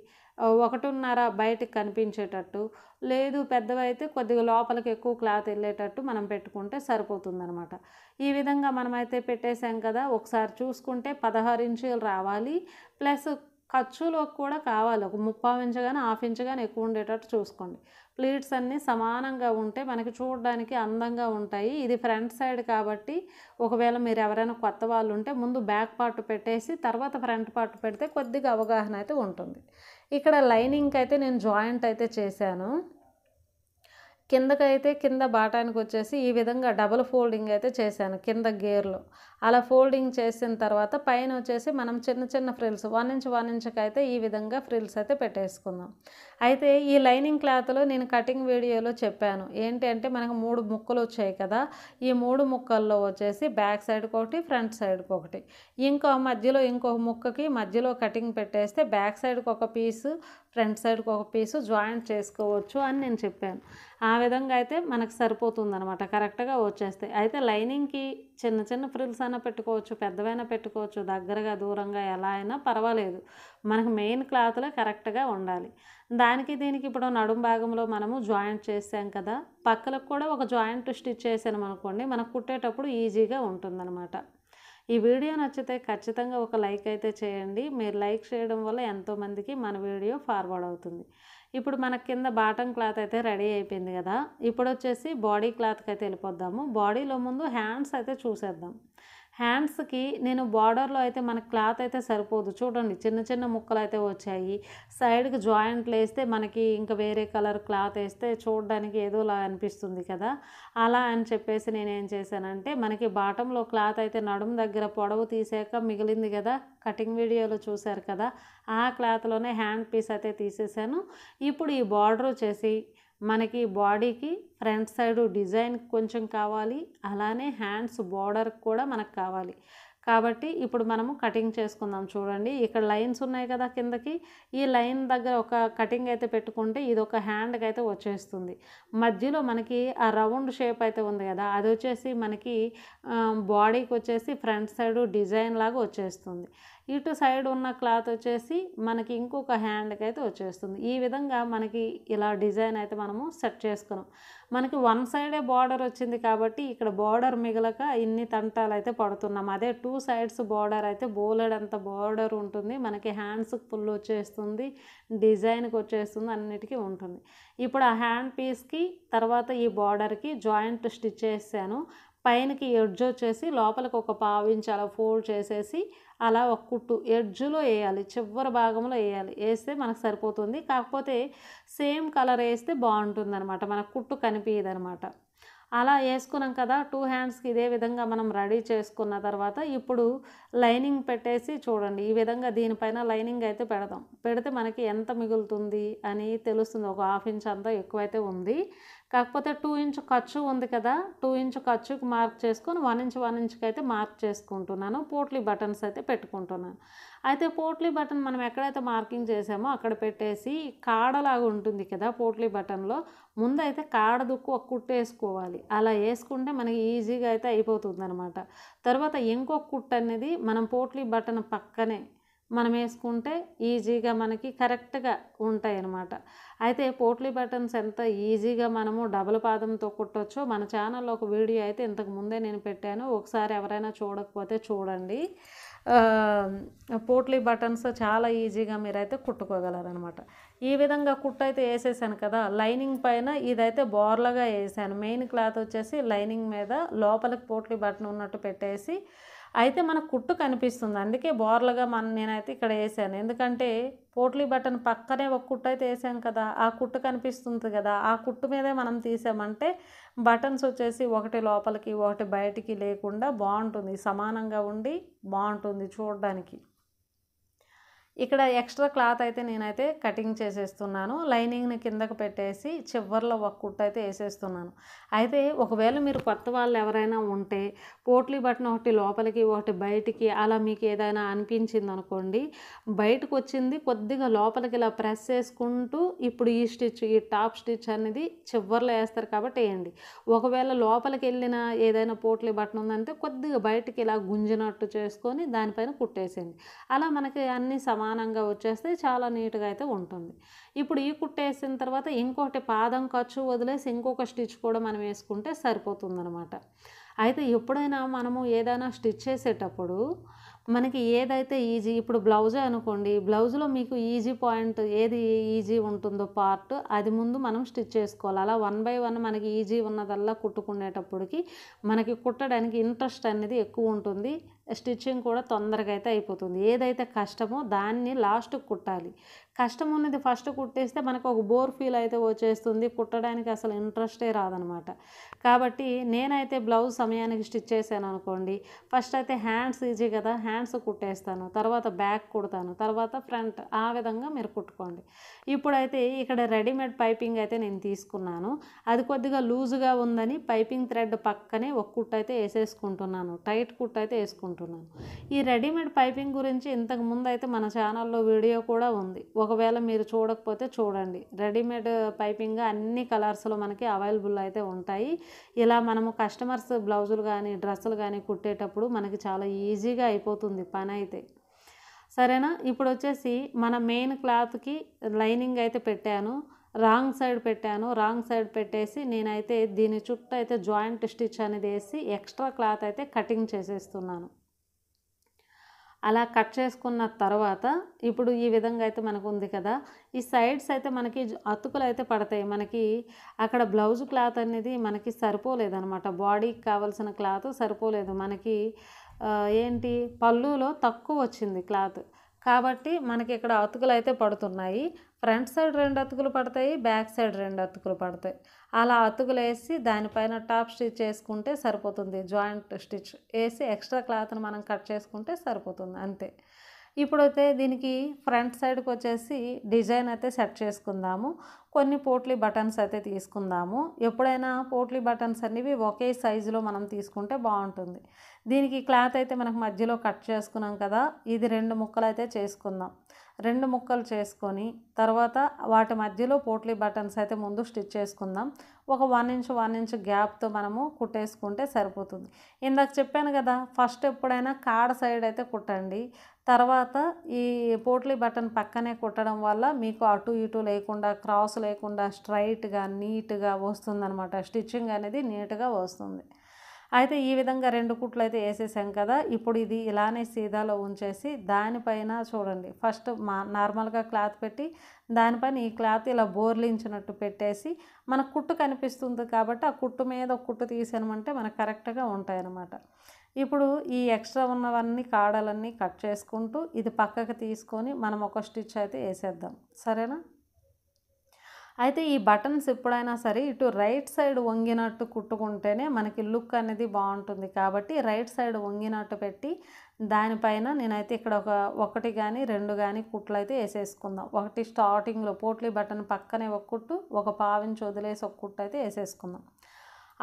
ఒకటిన్నర బయటకు కనిపించేటట్టు లేదు పెద్దవైతే కొద్దిగా లోపలికి ఎక్కువ క్లాత్ వెళ్ళేటట్టు మనం పెట్టుకుంటే సరిపోతుందనమాట ఈ విధంగా మనమైతే పెట్టేశాం కదా ఒకసారి చూసుకుంటే పదహారు ఇంచులు రావాలి ప్లస్ ఖర్చులో కూడా కావాలి ఒక ముప్పావు ఇంచు కానీ హాఫ్ ఇంచు కానీ ఎక్కువ ఉండేటట్టు చూసుకోండి ప్లీట్స్ అన్నీ సమానంగా ఉంటే మనకి చూడడానికి అందంగా ఉంటాయి ఇది ఫ్రంట్ సైడ్ కాబట్టి ఒకవేళ మీరు ఎవరైనా కొత్త వాళ్ళు ఉంటే ముందు బ్యాక్ పార్ట్ పెట్టేసి తర్వాత ఫ్రంట్ పార్ట్ పెడితే కొద్దిగా అవగాహన అయితే ఉంటుంది ఇక్కడ లైనింగ్ అయితే నేను జాయింట్ అయితే చేశాను కిందకైతే కింద బాటానికి వచ్చేసి ఈ విధంగా డబుల్ ఫోల్డింగ్ అయితే చేశాను కింద గేర్లో అలా ఫోల్డింగ్ చేసిన తర్వాత పైన వచ్చేసి మనం చిన్న చిన్న ఫ్రిల్స్ వన్ ఇంచ్ వన్ ఇంచ్కి అయితే ఈ విధంగా ఫ్రిల్స్ అయితే పెట్టేసుకుందాం అయితే ఈ లైనింగ్ క్లాత్లో నేను కటింగ్ వీడియోలో చెప్పాను ఏంటి అంటే మనకు మూడు ముక్కలు వచ్చాయి కదా ఈ మూడు ముక్కల్లో వచ్చేసి బ్యాక్ సైడ్కి ఒకటి ఫ్రంట్ సైడ్కి ఒకటి ఇంకో మధ్యలో ఇంకొక ముక్కకి మధ్యలో కటింగ్ పెట్టేస్తే బ్యాక్ సైడ్కి ఒక పీసు ఫ్రంట్ సైడ్కి ఒక పీసు జాయింట్ చేసుకోవచ్చు అని నేను చెప్పాను ఆ విధంగా అయితే మనకు సరిపోతుందనమాట కరెక్ట్గా వచ్చేస్తాయి అయితే లైనింగ్కి చిన్న చిన్న ఫ్రిల్స్ చిన్నదైనా పెట్టుకోవచ్చు పెద్దవైనా పెట్టుకోవచ్చు దగ్గరగా దూరంగా ఎలా అయినా పర్వాలేదు మనకు మెయిన్ క్లాత్లో కరెక్ట్గా ఉండాలి దానికి దీనికి ఇప్పుడు నడుం భాగంలో మనము జాయింట్ చేసాం కదా పక్కలకు కూడా ఒక జాయింట్ స్టిచ్ చేసాము అనుకోండి మనకు కుట్టేటప్పుడు ఈజీగా ఉంటుందన్నమాట ఈ వీడియో నచ్చితే ఖచ్చితంగా ఒక లైక్ అయితే చేయండి మీరు లైక్ చేయడం వల్ల ఎంతోమందికి మన వీడియో ఫార్వర్డ్ అవుతుంది ఇప్పుడు మన కింద బాటం క్లాత్ అయితే రెడీ అయిపోయింది కదా ఇప్పుడు వచ్చేసి బాడీ క్లాత్కి అయితే వెళ్ళిపోద్దాము బాడీలో ముందు హ్యాండ్స్ అయితే చూసేద్దాం హ్యాండ్స్కి నేను బార్డర్లో అయితే మన క్లాత్ అయితే సరిపోదు చూడండి చిన్న చిన్న ముక్కలు అయితే వచ్చాయి సైడ్కి జాయింట్లు వేస్తే మనకి ఇంకా వేరే కలర్ క్లాత్ వేస్తే చూడడానికి ఏదోలా అనిపిస్తుంది కదా అలా అని చెప్పేసి నేనేం చేశానంటే మనకి బాటంలో క్లాత్ అయితే నడుము దగ్గర పొడవు తీసాక మిగిలింది కదా కటింగ్ వీడియోలో చూశారు కదా ఆ క్లాత్లోనే హ్యాండ్ పీస్ అయితే తీసేసాను ఇప్పుడు ఈ బార్డర్ వచ్చేసి మనకి బాడీకి ఫ్రంట్ సైడ్ డిజైన్ కొంచెం కావాలి అలానే హ్యాండ్స్ బార్డర్ కూడా మనకు కావాలి కాబట్టి ఇప్పుడు మనము కటింగ్ చేసుకుందాం చూడండి ఇక్కడ లైన్స్ ఉన్నాయి కదా కిందకి ఈ లైన్ దగ్గర ఒక కటింగ్ అయితే పెట్టుకుంటే ఇది ఒక హ్యాండ్కి అయితే వచ్చేస్తుంది మధ్యలో మనకి ఆ రౌండ్ షేప్ అయితే ఉంది కదా అది వచ్చేసి మనకి బాడీకి వచ్చేసి ఫ్రంట్ సైడ్ డిజైన్ లాగా వచ్చేస్తుంది ఇటు సైడ్ ఉన్న క్లాత్ వచ్చేసి మనకి ఇంకొక హ్యాండ్కి అయితే వచ్చేస్తుంది ఈ విధంగా మనకి ఇలా డిజైన్ అయితే మనము సెట్ చేసుకున్నాం మనకి వన్ సైడే బార్డర్ వచ్చింది కాబట్టి ఇక్కడ బార్డర్ మిగలక ఇన్ని తంటాలు అయితే పడుతున్నాం అదే టూ సైడ్స్ బార్డర్ అయితే బోలెడంత బార్డర్ ఉంటుంది మనకి హ్యాండ్స్కి ఫుల్ వచ్చేస్తుంది డిజైన్కి వచ్చేస్తుంది అన్నిటికీ ఉంటుంది ఇప్పుడు ఆ హ్యాండ్ పీస్కి తర్వాత ఈ బార్డర్కి జాయింట్ స్టిచ్ చేశాను పైనకి ఎడ్జ్ వచ్చేసి లోపలికి ఒక పావించి అలా ఫోల్డ్ చేసేసి అలా ఒక కుట్టు ఎడ్జ్లో వేయాలి చివరి భాగంలో వేయాలి వేస్తే మనకు సరిపోతుంది కాకపోతే సేమ్ కలర్ వేస్తే బాగుంటుంది అనమాట మనకు కుట్టు అనమాట అలా వేసుకున్నాం కదా టూ హ్యాండ్స్కి ఇదే విధంగా మనం రెడీ చేసుకున్న తర్వాత ఇప్పుడు లైనింగ్ పెట్టేసి చూడండి ఈ విధంగా దీనిపైన లైనింగ్ అయితే పెడదాం పెడితే మనకి ఎంత మిగులుతుంది అని తెలుస్తుంది ఒక హాఫ్ ఇంచ్ అంతా ఎక్కువైతే ఉంది కాకపోతే టూ ఇంచ్ ఖర్చు ఉంది కదా టూ ఇంచ్ ఖర్చుకి మార్క్ చేసుకొని వన్ ఇంచ్ వన్ ఇంచ్కి అయితే మార్క్ చేసుకుంటున్నాను పోట్లీ బటన్స్ అయితే పెట్టుకుంటున్నాను అయితే పోట్లీ బటన్ మనం ఎక్కడైతే మార్కింగ్ చేసామో అక్కడ పెట్టేసి కాడలాగా ఉంటుంది కదా పోట్లీ బటన్లో ముందైతే కాడ దుక్కు ఒక కుట్టు వేసుకోవాలి అలా వేసుకుంటే మనకి ఈజీగా అయితే అయిపోతుంది అనమాట తర్వాత ఇంకొక కుట్టు అనేది మనం పోట్లీ బటన్ పక్కనే మనం వేసుకుంటే ఈజీగా మనకి కరెక్ట్గా ఉంటాయి అన్నమాట అయితే పోట్లీ బటన్స్ ఎంత ఈజీగా మనము డబుల్ పాదంతో కుట్టొచ్చో మన ఛానల్లో ఒక వీడియో అయితే ఇంతకు ముందే నేను పెట్టాను ఒకసారి ఎవరైనా చూడకపోతే చూడండి పోట్లీ బటన్స్ చాలా ఈజీగా మీరైతే కుట్టుకోగలరనమాట ఈ విధంగా కుట్టు అయితే వేసేసాను కదా లైనింగ్ పైన ఇదైతే బోర్లగా వేసాను మెయిన్ క్లాత్ వచ్చేసి లైనింగ్ మీద లోపలికి పోట్లీ బటన్ ఉన్నట్టు పెట్టేసి అయితే మన కుట్టు కనిపిస్తుంది అందుకే బోర్లుగా మన నేనైతే ఇక్కడ వేసాను ఎందుకంటే పోట్లీ బటన్ పక్కనే ఒక కుట్టు అయితే వేసాం కదా ఆ కుట్టు కనిపిస్తుంది కదా ఆ కుట్టు మీదే మనం తీసామంటే బటన్స్ వచ్చేసి ఒకటి లోపలికి ఒకటి బయటికి లేకుండా బాగుంటుంది సమానంగా ఉండి బాగుంటుంది చూడడానికి ఇక్కడ ఎక్స్ట్రా క్లాత్ అయితే నేనైతే కటింగ్ చేసేస్తున్నాను లైనింగ్ని కిందకు పెట్టేసి చివరిలో ఒక కుట్ అయితే వేసేస్తున్నాను అయితే ఒకవేళ మీరు కొత్త వాళ్ళు ఎవరైనా ఉంటే పోట్లీ బటన్ ఒకటి లోపలికి ఒకటి బయటికి అలా మీకు ఏదైనా అనిపించింది అనుకోండి బయటకు వచ్చింది కొద్దిగా లోపలికి ఇలా ప్రెస్ చేసుకుంటూ ఇప్పుడు ఈ స్టిచ్ ఈ టాప్ స్టిచ్ అనేది చివరిలో వేస్తారు కాబట్టి వేయండి ఒకవేళ లోపలికి వెళ్ళిన ఏదైనా పోట్లీ బటన్ ఉందంటే కొద్దిగా బయటికి ఇలా గుంజినట్టు చేసుకొని దానిపైన కుట్టేసేయండి అలా మనకి అన్ని సమా సమానంగా వచ్చేస్తే చాలా నీట్గా అయితే ఉంటుంది ఇప్పుడు ఈ కుట్ట వేసిన తర్వాత ఇంకొకటి పాదం ఖర్చు వదిలేసి ఇంకొక స్టిచ్ కూడా మనం వేసుకుంటే సరిపోతుందనమాట అయితే ఎప్పుడైనా మనము ఏదైనా స్టిచ్ చేసేటప్పుడు మనకి ఏదైతే ఈజీ ఇప్పుడు బ్లౌజే అనుకోండి బ్లౌజ్లో మీకు ఈజీ పాయింట్ ఏది ఈజీ ఉంటుందో పార్ట్ అది ముందు మనం స్టిచ్ చేసుకోవాలి అలా వన్ బై వన్ మనకి ఈజీ ఉన్నదల్లా కుట్టుకునేటప్పటికి మనకి కుట్టడానికి ఇంట్రెస్ట్ అనేది ఎక్కువ ఉంటుంది స్టిచ్చింగ్ కూడా తొందరగా అయితే అయిపోతుంది ఏదైతే కష్టమో దాన్ని లాస్ట్ కుట్టాలి కష్టం ఉన్నది ఫస్ట్ కుట్టేస్తే మనకు ఒక బోర్ ఫీల్ అయితే వచ్చేస్తుంది కుట్టడానికి అసలు ఇంట్రెస్టే రాదనమాట కాబట్టి నేనైతే బ్లౌజ్ సమయానికి స్టిచ్ చేశాను అనుకోండి ఫస్ట్ అయితే హ్యాండ్స్ ఈజీ కదా హ్యాండ్స్ కుట్టేస్తాను తర్వాత బ్యాక్ కుడతాను తర్వాత ఫ్రంట్ ఆ విధంగా మీరు కుట్టుకోండి ఇప్పుడైతే ఇక్కడ రెడీమేడ్ పైపింగ్ అయితే నేను తీసుకున్నాను అది కొద్దిగా లూజుగా ఉందని పైపింగ్ థ్రెడ్ పక్కనే ఒక కుట్ అయితే వేసేసుకుంటున్నాను టైట్ కుట్ అయితే వేసుకుంటాను అనుకుంటున్నాను ఈ రెడీమేడ్ పైపింగ్ గురించి ఇంతకుముందు అయితే మన ఛానల్లో వీడియో కూడా ఉంది ఒకవేళ మీరు చూడకపోతే చూడండి రెడీమేడ్ పైపింగ్ అన్ని కలర్స్లో మనకి అవైలబుల్ అయితే ఉంటాయి ఇలా మనము కస్టమర్స్ బ్లౌజులు కానీ డ్రెస్సులు కానీ కుట్టేటప్పుడు మనకి చాలా ఈజీగా అయిపోతుంది పని అయితే సరేనా ఇప్పుడు వచ్చేసి మన మెయిన్ క్లాత్కి లైనింగ్ అయితే పెట్టాను రాంగ్ సైడ్ పెట్టాను రాంగ్ సైడ్ పెట్టేసి నేనైతే దీని చుట్టూ అయితే జాయింట్ స్టిచ్ అనేది వేసి ఎక్స్ట్రా క్లాత్ అయితే కటింగ్ చేసేస్తున్నాను అలా కట్ చేసుకున్న తర్వాత ఇప్పుడు ఈ విధంగా అయితే మనకు ఉంది కదా ఈ సైడ్స్ అయితే మనకి అతుకులు అయితే పడతాయి మనకి అక్కడ బ్లౌజ్ క్లాత్ అనేది మనకి సరిపోలేదనమాట బాడీకి కావాల్సిన క్లాత్ సరిపోలేదు మనకి ఏంటి పళ్ళులో తక్కువ వచ్చింది క్లాత్ కాబట్టి మనకి ఇక్కడ అతుకులు అయితే పడుతున్నాయి ఫ్రంట్ సైడ్ రెండు అతుకులు పడతాయి బ్యాక్ సైడ్ రెండు అతుకులు పడతాయి అలా అతుకులు వేసి దానిపైన టాప్ స్టిచ్ వేసుకుంటే సరిపోతుంది జాయింట్ స్టిచ్ వేసి ఎక్స్ట్రా క్లాత్ని మనం కట్ చేసుకుంటే సరిపోతుంది అంతే ఇప్పుడైతే దీనికి ఫ్రంట్ సైడ్కి వచ్చేసి డిజైన్ అయితే సెట్ చేసుకుందాము కొన్ని పోట్లీ బటన్స్ అయితే తీసుకుందాము ఎప్పుడైనా పోట్లీ బటన్స్ అనేవి ఒకే సైజులో మనం తీసుకుంటే బాగుంటుంది దీనికి క్లాత్ అయితే మనకు మధ్యలో కట్ చేసుకున్నాం కదా ఇది రెండు ముక్కలు అయితే చేసుకుందాం రెండు ముక్కలు చేసుకొని తర్వాత వాటి మధ్యలో పోట్లీ బటన్స్ అయితే ముందు స్టిచ్ చేసుకుందాం ఒక వన్ ఇంచ్ వన్ ఇంచ్ గ్యాప్తో మనము కుట్టేసుకుంటే సరిపోతుంది ఇందాక చెప్పాను కదా ఫస్ట్ ఎప్పుడైనా కాడ సైడ్ అయితే కుట్టండి తర్వాత ఈ పోట్లీ బటన్ పక్కనే కుట్టడం వల్ల మీకు అటు ఇటు లేకుండా క్రాస్ లేకుండా స్ట్రైట్గా నీట్గా వస్తుందన్నమాట స్టిచ్చింగ్ అనేది నీట్గా వస్తుంది అయితే ఈ విధంగా రెండు కుట్లు అయితే వేసేసాం కదా ఇప్పుడు ఇది ఇలానే సీదాలో ఉంచేసి దానిపైన చూడండి ఫస్ట్ మా నార్మల్గా క్లాత్ పెట్టి దానిపైన ఈ క్లాత్ ఇలా బోర్లించినట్టు పెట్టేసి మన కుట్టు కనిపిస్తుంది కాబట్టి ఆ కుట్టు మీద కుట్టు తీసామంటే మనకు కరెక్ట్గా ఉంటాయన్నమాట ఇప్పుడు ఈ ఎక్స్ట్రా ఉన్నవన్నీ కాడలన్నీ కట్ చేసుకుంటూ ఇది పక్కకు తీసుకొని మనం ఒక స్టిచ్ అయితే వేసేద్దాం సరేనా అయితే ఈ బటన్స్ ఎప్పుడైనా సరే ఇటు రైట్ సైడ్ వంగినట్టు కుట్టుకుంటేనే మనకి లుక్ అనేది బాగుంటుంది కాబట్టి రైట్ సైడ్ వంగినట్టు పెట్టి దానిపైన నేనైతే ఇక్కడ ఒక ఒకటి కానీ రెండు కానీ కుట్లు అయితే వేసేసుకుందాం ఒకటి స్టార్టింగ్లో పోట్లీ బటన్ పక్కనే ఒక కుట్టు ఒక పావించి వదిలేసి ఒక కుట్టు అయితే వేసేసుకుందాం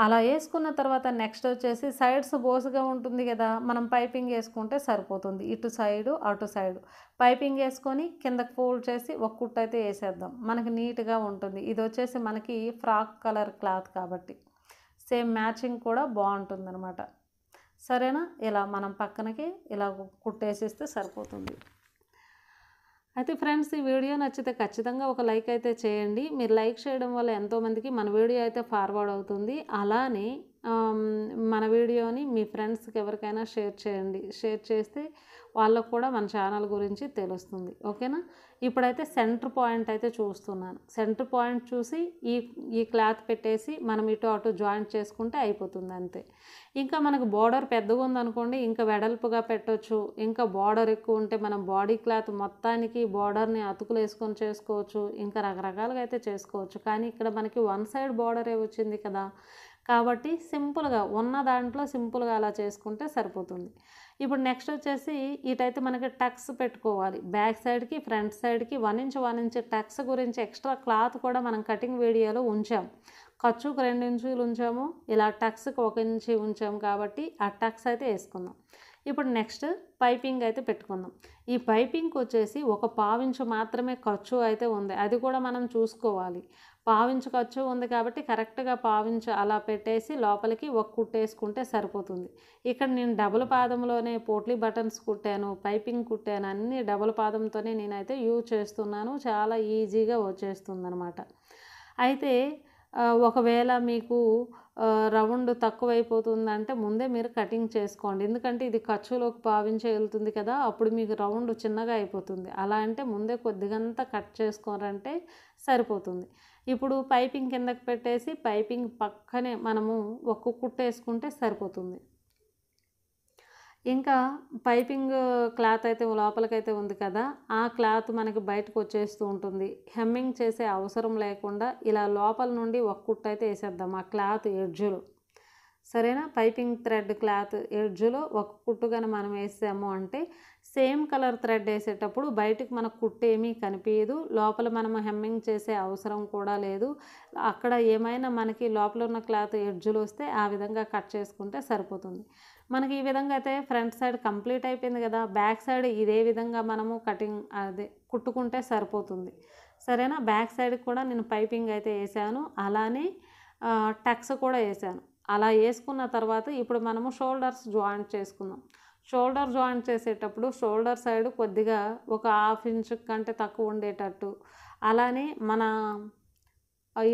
అలా వేసుకున్న తర్వాత నెక్స్ట్ వచ్చేసి సైడ్స్ బోసుగా ఉంటుంది కదా మనం పైపింగ్ వేసుకుంటే సరిపోతుంది ఇటు సైడు అటు సైడు పైపింగ్ వేసుకొని కిందకు ఫోల్డ్ చేసి ఒక కుట్టు అయితే వేసేద్దాం మనకి నీట్గా ఉంటుంది ఇది వచ్చేసి మనకి ఫ్రాక్ కలర్ క్లాత్ కాబట్టి సేమ్ మ్యాచింగ్ కూడా బాగుంటుంది అనమాట సరేనా ఇలా మనం పక్కనకి ఇలా కుట్టేసిస్తే సరిపోతుంది అయితే ఫ్రెండ్స్ ఈ వీడియో నచ్చితే ఖచ్చితంగా ఒక లైక్ అయితే చేయండి మీరు లైక్ చేయడం వల్ల ఎంతోమందికి మన వీడియో అయితే ఫార్వర్డ్ అవుతుంది అలానే మన వీడియోని మీ ఫ్రెండ్స్కి ఎవరికైనా షేర్ చేయండి షేర్ చేస్తే వాళ్ళకు కూడా మన ఛానల్ గురించి తెలుస్తుంది ఓకేనా ఇప్పుడైతే సెంటర్ పాయింట్ అయితే చూస్తున్నాను సెంటర్ పాయింట్ చూసి ఈ ఈ క్లాత్ పెట్టేసి మనం ఇటు అటు జాయింట్ చేసుకుంటే అయిపోతుంది అంతే ఇంకా మనకు బార్డర్ పెద్దగా ఉందనుకోండి ఇంకా వెడల్పుగా పెట్టవచ్చు ఇంకా బార్డర్ ఎక్కువ ఉంటే మనం బాడీ క్లాత్ మొత్తానికి బార్డర్ని అతుకులు వేసుకొని చేసుకోవచ్చు ఇంకా రకరకాలుగా అయితే చేసుకోవచ్చు కానీ ఇక్కడ మనకి వన్ సైడ్ బార్డరే వచ్చింది కదా కాబట్టి సింపుల్గా ఉన్న దాంట్లో సింపుల్గా అలా చేసుకుంటే సరిపోతుంది ఇప్పుడు నెక్స్ట్ వచ్చేసి ఇటైతే మనకి టక్స్ పెట్టుకోవాలి బ్యాక్ సైడ్కి ఫ్రంట్ సైడ్కి one inch one inch tucks గురించి ఎక్స్ట్రా క్లాత్ కూడా మనం కటింగ్ వీడియోలో ఉంచాం ఖర్చుకు రెండు ఇంచులు ఉంచాము ఇలా టక్స్కి ఒక ఇంచు ఉంచాము కాబట్టి ఆ టక్స్ అయితే వేసుకుందాం ఇప్పుడు నెక్స్ట్ పైపింగ్ అయితే పెట్టుకుందాం ఈ పైపింగ్కి వచ్చేసి ఒక పావించు మాత్రమే ఖర్చు అయితే ఉంది అది కూడా మనం చూసుకోవాలి పావించు ఖర్చు ఉంది కాబట్టి కరెక్ట్గా పావించు అలా పెట్టేసి లోపలికి ఒక కుట్టేసుకుంటే సరిపోతుంది ఇక్కడ నేను డబుల్ పాదంలోనే పోట్లీ బటన్స్ కుట్టాను పైపింగ్ కుట్టాను అన్నీ డబుల్ పాదంతోనే నేనైతే యూజ్ చేస్తున్నాను చాలా ఈజీగా వచ్చేస్తుంది అనమాట అయితే ఒకవేళ మీకు రౌండ్ తక్కువైపోతుందంటే ముందే మీరు కటింగ్ చేసుకోండి ఎందుకంటే ఇది ఖర్చులోకి పావించి వెళ్తుంది కదా అప్పుడు మీకు రౌండ్ చిన్నగా అయిపోతుంది అలా అంటే ముందే కొద్దిగంత కట్ చేసుకోరంటే సరిపోతుంది ఇప్పుడు పైపింగ్ కిందకి పెట్టేసి పైపింగ్ పక్కనే మనము ఒక్క కుట్ట వేసుకుంటే సరిపోతుంది ఇంకా పైపింగ్ క్లాత్ అయితే లోపలికైతే ఉంది కదా ఆ క్లాత్ మనకి బయటకు వచ్చేస్తూ ఉంటుంది హెమ్మింగ్ చేసే అవసరం లేకుండా ఇలా లోపల నుండి ఒక కుట్టు అయితే వేసేద్దాం ఆ క్లాత్ ఎడ్జులు సరేనా పైపింగ్ థ్రెడ్ క్లాత్ ఎడ్జులో ఒక కుట్టు కానీ మనం వేసాము అంటే సేమ్ కలర్ థ్రెడ్ వేసేటప్పుడు బయటకు మనకు కుట్టు ఏమీ కనిపించదు లోపల మనం హెమ్మింగ్ చేసే అవసరం కూడా లేదు అక్కడ ఏమైనా మనకి లోపల ఉన్న క్లాత్ ఎడ్జులు వస్తే ఆ విధంగా కట్ చేసుకుంటే సరిపోతుంది మనకి ఈ విధంగా అయితే ఫ్రంట్ సైడ్ కంప్లీట్ అయిపోయింది కదా బ్యాక్ సైడ్ ఇదే విధంగా మనము కటింగ్ అదే కుట్టుకుంటే సరిపోతుంది సరేనా బ్యాక్ సైడ్ కూడా నేను పైపింగ్ అయితే వేసాను అలానే టక్స్ కూడా వేసాను అలా వేసుకున్న తర్వాత ఇప్పుడు మనము షోల్డర్స్ జాయింట్ చేసుకుందాం షోల్డర్ జాయింట్ చేసేటప్పుడు షోల్డర్ సైడ్ కొద్దిగా ఒక హాఫ్ ఇంచ్ కంటే తక్కువ ఉండేటట్టు అలానే మన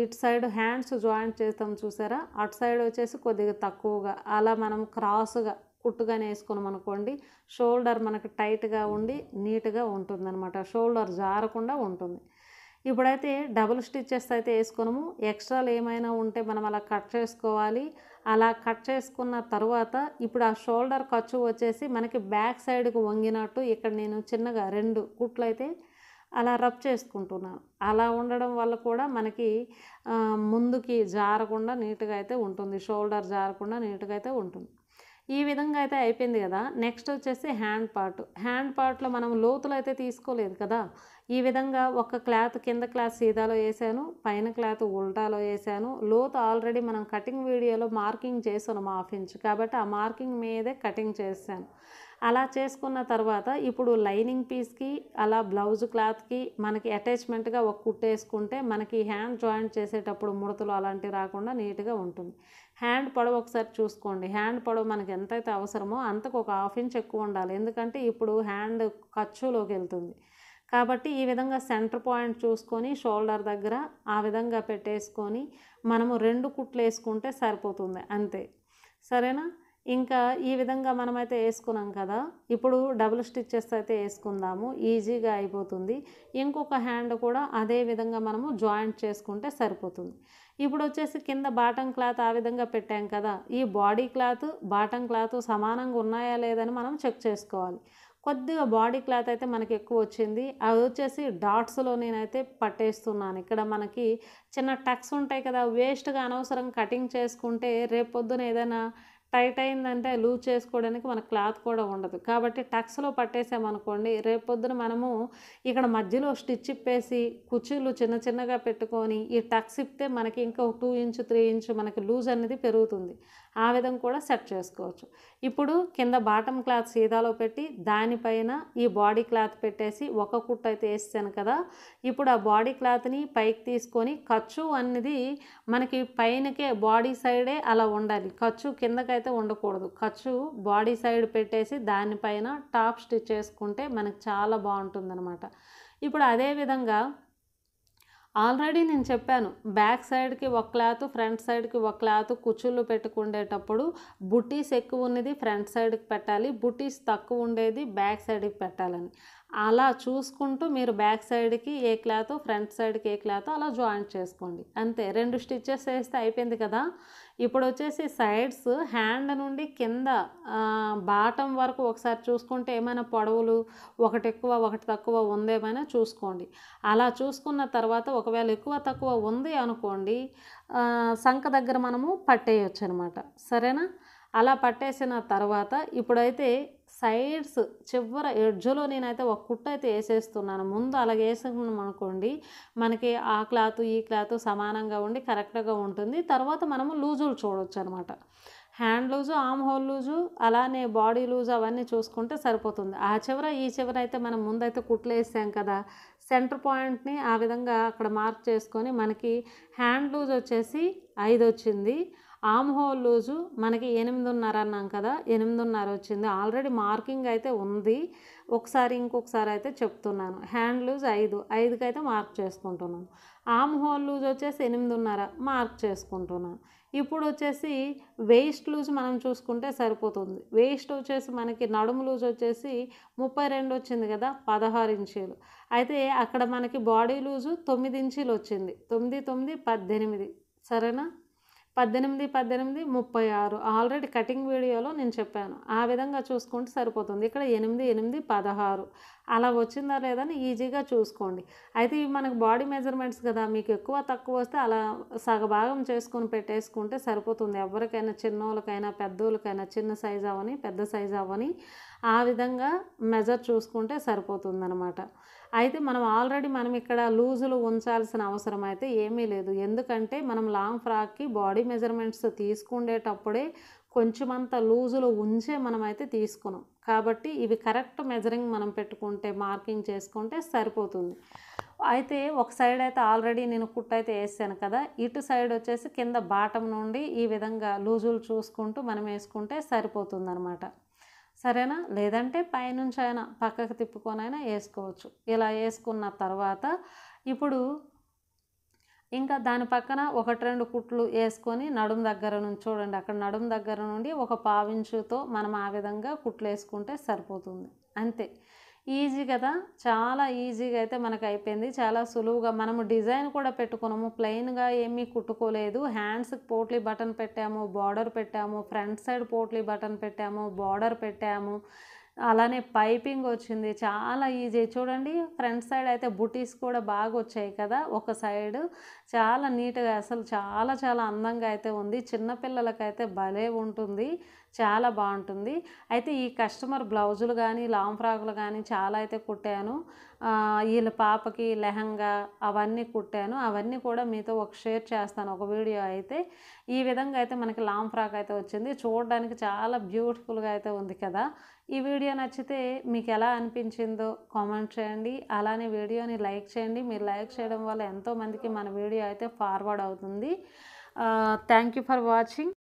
ఇటు సైడ్ హ్యాండ్స్ జాయింట్ చేస్తాం చూసారా అటు సైడ్ వచ్చేసి కొద్దిగా తక్కువగా అలా మనం క్రాస్గా కుట్టుగానే వేసుకున్నాం అనుకోండి షోల్డర్ మనకు టైట్గా ఉండి నీట్గా ఉంటుంది అనమాట షోల్డర్ జారకుండా ఉంటుంది ఇప్పుడైతే డబుల్ స్టిచ్చెస్ అయితే వేసుకున్నాము ఎక్స్ట్రాలు ఏమైనా ఉంటే మనం అలా కట్ చేసుకోవాలి అలా కట్ చేసుకున్న తర్వాత ఇప్పుడు ఆ షోల్డర్ ఖర్చు వచ్చేసి మనకి బ్యాక్ సైడ్కి వంగినట్టు ఇక్కడ నేను చిన్నగా రెండు కుట్లు అయితే అలా రబ్ చేసుకుంటున్నాను అలా ఉండడం వల్ల కూడా మనకి ముందుకి జారకుండా నీట్గా అయితే ఉంటుంది షోల్డర్ జారకుండా నీట్గా అయితే ఉంటుంది ఈ విధంగా అయితే అయిపోయింది కదా నెక్స్ట్ వచ్చేసి హ్యాండ్ పార్ట్ హ్యాండ్ పార్ట్లో మనం లోతులు అయితే తీసుకోలేదు కదా ఈ విధంగా ఒక క్లాత్ కింద క్లాత్ సీదాలో వేసాను పైన క్లాత్ ఉల్టాలో వేసాను లోతు ఆల్రెడీ మనం కటింగ్ వీడియోలో మార్కింగ్ చేశాను హాఫ్ ఇంచ్ కాబట్టి ఆ మార్కింగ్ మీదే కటింగ్ చేశాను అలా చేసుకున్న తర్వాత ఇప్పుడు లైనింగ్ పీస్కి అలా బ్లౌజ్ క్లాత్కి మనకి అటాచ్మెంట్గా ఒక కుట్టేసుకుంటే మనకి హ్యాండ్ జాయింట్ చేసేటప్పుడు ముడతలు అలాంటివి రాకుండా నీట్గా ఉంటుంది హ్యాండ్ పొడవు ఒకసారి చూసుకోండి హ్యాండ్ పొడవు మనకి ఎంతైతే అవసరమో అంతకు ఒక హాఫ్ ఇంచ్ ఎక్కువ ఉండాలి ఎందుకంటే ఇప్పుడు హ్యాండ్ ఖర్చులోకి వెళ్తుంది కాబట్టి ఈ విధంగా సెంటర్ పాయింట్ చూసుకొని షోల్డర్ దగ్గర ఆ విధంగా పెట్టేసుకొని మనము రెండు కుట్లు వేసుకుంటే సరిపోతుంది అంతే సరేనా ఇంకా ఈ విధంగా మనమైతే వేసుకున్నాం కదా ఇప్పుడు డబుల్ స్టిచ్చెస్ అయితే వేసుకుందాము ఈజీగా అయిపోతుంది ఇంకొక హ్యాండ్ కూడా అదే విధంగా మనము జాయింట్ చేసుకుంటే సరిపోతుంది ఇప్పుడు వచ్చేసి కింద బాటం క్లాత్ ఆ విధంగా పెట్టాం కదా ఈ బాడీ క్లాత్ బాటం క్లాత్ సమానంగా ఉన్నాయా లేదని మనం చెక్ చేసుకోవాలి కొద్దిగా బాడీ క్లాత్ అయితే మనకి ఎక్కువ వచ్చింది అది వచ్చేసి డాట్స్లో నేనైతే పట్టేస్తున్నాను ఇక్కడ మనకి చిన్న టక్స్ ఉంటాయి కదా వేస్ట్గా అనవసరం కటింగ్ చేసుకుంటే రేపొద్దున ఏదైనా టైట్ అయిందంటే లూజ్ చేసుకోవడానికి మన క్లాత్ కూడా ఉండదు కాబట్టి టక్స్లో పట్టేసామనుకోండి రేపొద్దున మనము ఇక్కడ మధ్యలో స్టిచ్ ఇప్పేసి కుర్చీలు చిన్న చిన్నగా పెట్టుకొని ఈ టక్స్ ఇప్పితే మనకి ఇంకా టూ ఇంచ్ త్రీ ఇంచ్ మనకి లూజ్ అనేది పెరుగుతుంది ఆ విధంగా కూడా సెట్ చేసుకోవచ్చు ఇప్పుడు కింద బాటమ్ క్లాత్ సీదాలో పెట్టి దానిపైన ఈ బాడీ క్లాత్ పెట్టేసి ఒక కుట్ట అయితే వేసాను కదా ఇప్పుడు ఆ బాడీ క్లాత్ని పైకి తీసుకొని ఖర్చు అనేది మనకి పైనకే బాడీ సైడే అలా ఉండాలి ఖర్చు కిందకైతే అయితే ఉండకూడదు ఖర్చు బాడీ సైడ్ పెట్టేసి దానిపైన టాప్ స్టిచ్ చేసుకుంటే మనకు చాలా బాగుంటుంది అనమాట ఇప్పుడు అదేవిధంగా ఆల్రెడీ నేను చెప్పాను బ్యాక్ సైడ్కి ఒక క్లాత్ ఫ్రంట్ సైడ్కి ఒక క్లాత్ కుచ్చుళ్ళు పెట్టుకుండేటప్పుడు బుటీస్ ఎక్కువ ఉన్నది ఫ్రంట్ సైడ్కి పెట్టాలి బుటీస్ తక్కువ ఉండేది బ్యాక్ సైడ్కి పెట్టాలని అలా చూసుకుంటూ మీరు బ్యాక్ సైడ్కి ఏ క్లాత్ ఫ్రంట్ సైడ్కి ఏ క్లాత్ అలా జాయింట్ చేసుకోండి అంతే రెండు స్టిచ్చెస్ వేస్తే అయిపోయింది కదా ఇప్పుడు వచ్చేసి సైడ్స్ హ్యాండ్ నుండి కింద బాటం వరకు ఒకసారి చూసుకుంటే ఏమైనా పొడవులు ఒకటి ఎక్కువ ఒకటి తక్కువ ఉందేమైనా చూసుకోండి అలా చూసుకున్న తర్వాత ఒకవేళ ఎక్కువ తక్కువ ఉంది అనుకోండి సంఖ దగ్గర మనము పట్టేయచ్చు అనమాట సరేనా అలా పట్టేసిన తర్వాత ఇప్పుడైతే సైడ్స్ చివర ఎడ్జ్లో నేనైతే ఒక కుట్ట అయితే వేసేస్తున్నాను ముందు అలాగే వేసుకున్నాం అనుకోండి మనకి ఆ క్లాత్ ఈ క్లాత్ సమానంగా ఉండి కరెక్ట్గా ఉంటుంది తర్వాత మనము లూజులు చూడవచ్చు అనమాట hand loose armhole loose అలానే బాడీ లూజు అవన్నీ చూసుకుంటే సరిపోతుంది ఆ చివర ఈ చివర అయితే మనం ముందైతే కుట్లు వేసాం కదా సెంటర్ పాయింట్ని ఆ విధంగా అక్కడ మార్క్ చేసుకొని మనకి హ్యాండ్ లూజ్ వచ్చేసి ఐదు వచ్చింది ఆమ్ హోల్ లూజు మనకి ఎనిమిదిన్నర అన్నాం కదా ఎనిమిదిన్నర వచ్చింది ఆల్రెడీ మార్కింగ్ అయితే ఉంది ఒకసారి ఇంకొకసారి అయితే చెప్తున్నాను హ్యాండ్ లూజ్ ఐదు ఐదుకి అయితే మార్క్ చేసుకుంటున్నాను ఆమ్ హోల్ లూజ్ వచ్చేసి ఎనిమిదిన్నర మార్క్ చేసుకుంటున్నాను ఇప్పుడు వచ్చేసి వేస్ట్ లూజ్ మనం చూసుకుంటే సరిపోతుంది వేస్ట్ వచ్చేసి మనకి నడుము లూజ్ వచ్చేసి ముప్పై రెండు వచ్చింది కదా పదహారు ఇంచీలు అయితే అక్కడ మనకి బాడీ లూజు తొమ్మిది ఇంచీలు వచ్చింది తొమ్మిది తొమ్మిది పద్దెనిమిది సరేనా పద్దెనిమిది పద్దెనిమిది ముప్పై ఆరు ఆల్రెడీ కటింగ్ వీడియోలో నేను చెప్పాను ఆ విధంగా చూసుకుంటే సరిపోతుంది ఇక్కడ ఎనిమిది ఎనిమిది పదహారు అలా వచ్చిందా లేదని ఈజీగా చూసుకోండి అయితే ఇవి మనకు బాడీ మెజర్మెంట్స్ కదా మీకు ఎక్కువ తక్కువ వస్తే అలా సగభాగం చేసుకొని పెట్టేసుకుంటే సరిపోతుంది ఎవరికైనా వాళ్ళకైనా పెద్దోళ్ళకైనా చిన్న సైజ్ అవని పెద్ద సైజ్ అవని ఆ విధంగా మెజర్ చూసుకుంటే సరిపోతుంది అన్నమాట అయితే మనం ఆల్రెడీ మనం ఇక్కడ లూజులు ఉంచాల్సిన అవసరం అయితే ఏమీ లేదు ఎందుకంటే మనం లాంగ్ ఫ్రాక్కి బాడీ మెజర్మెంట్స్ తీసుకుండేటప్పుడే కొంచెమంత లూజులో ఉంచే మనమైతే తీసుకున్నాం కాబట్టి ఇవి కరెక్ట్ మెజరింగ్ మనం పెట్టుకుంటే మార్కింగ్ చేసుకుంటే సరిపోతుంది అయితే ఒక సైడ్ అయితే ఆల్రెడీ నేను కుట్ అయితే వేసాను కదా ఇటు సైడ్ వచ్చేసి కింద బాటం నుండి ఈ విధంగా లూజులు చూసుకుంటూ మనం వేసుకుంటే సరిపోతుంది సరేనా లేదంటే పైనుంచి అయినా పక్కకు తిప్పుకొనైనా వేసుకోవచ్చు ఇలా వేసుకున్న తర్వాత ఇప్పుడు ఇంకా దాని పక్కన ఒకటి రెండు కుట్లు వేసుకొని నడుము దగ్గర నుంచి చూడండి అక్కడ నడుము దగ్గర నుండి ఒక పావించుతో మనం ఆ విధంగా కుట్లు వేసుకుంటే సరిపోతుంది అంతే ఈజీ కదా చాలా ఈజీగా అయితే మనకు అయిపోయింది చాలా సులువుగా మనము డిజైన్ కూడా పెట్టుకున్నాము ప్లెయిన్గా ఏమీ కుట్టుకోలేదు హ్యాండ్స్కి పోట్లీ బటన్ పెట్టాము బార్డర్ పెట్టాము ఫ్రంట్ సైడ్ పోట్లీ బటన్ పెట్టాము బార్డర్ పెట్టాము అలానే పైపింగ్ వచ్చింది చాలా ఈజీ చూడండి ఫ్రంట్ సైడ్ అయితే బుటీస్ కూడా బాగా వచ్చాయి కదా ఒక సైడ్ చాలా నీట్గా అసలు చాలా చాలా అందంగా అయితే ఉంది చిన్నపిల్లలకైతే భలే ఉంటుంది చాలా బాగుంటుంది అయితే ఈ కస్టమర్ బ్లౌజులు కానీ లాంగ్ ఫ్రాకులు కానీ చాలా అయితే కుట్టాను వీళ్ళ పాపకి లెహంగా అవన్నీ కుట్టాను అవన్నీ కూడా మీతో ఒక షేర్ చేస్తాను ఒక వీడియో అయితే ఈ విధంగా అయితే మనకి లాంగ్ ఫ్రాక్ అయితే వచ్చింది చూడడానికి చాలా బ్యూటిఫుల్గా అయితే ఉంది కదా ఈ వీడియో నచ్చితే మీకు ఎలా అనిపించిందో కామెంట్ చేయండి అలానే వీడియోని లైక్ చేయండి మీరు లైక్ చేయడం వల్ల ఎంతోమందికి మన వీడియో అయితే ఫార్వర్డ్ అవుతుంది థ్యాంక్ యూ ఫర్ వాచింగ్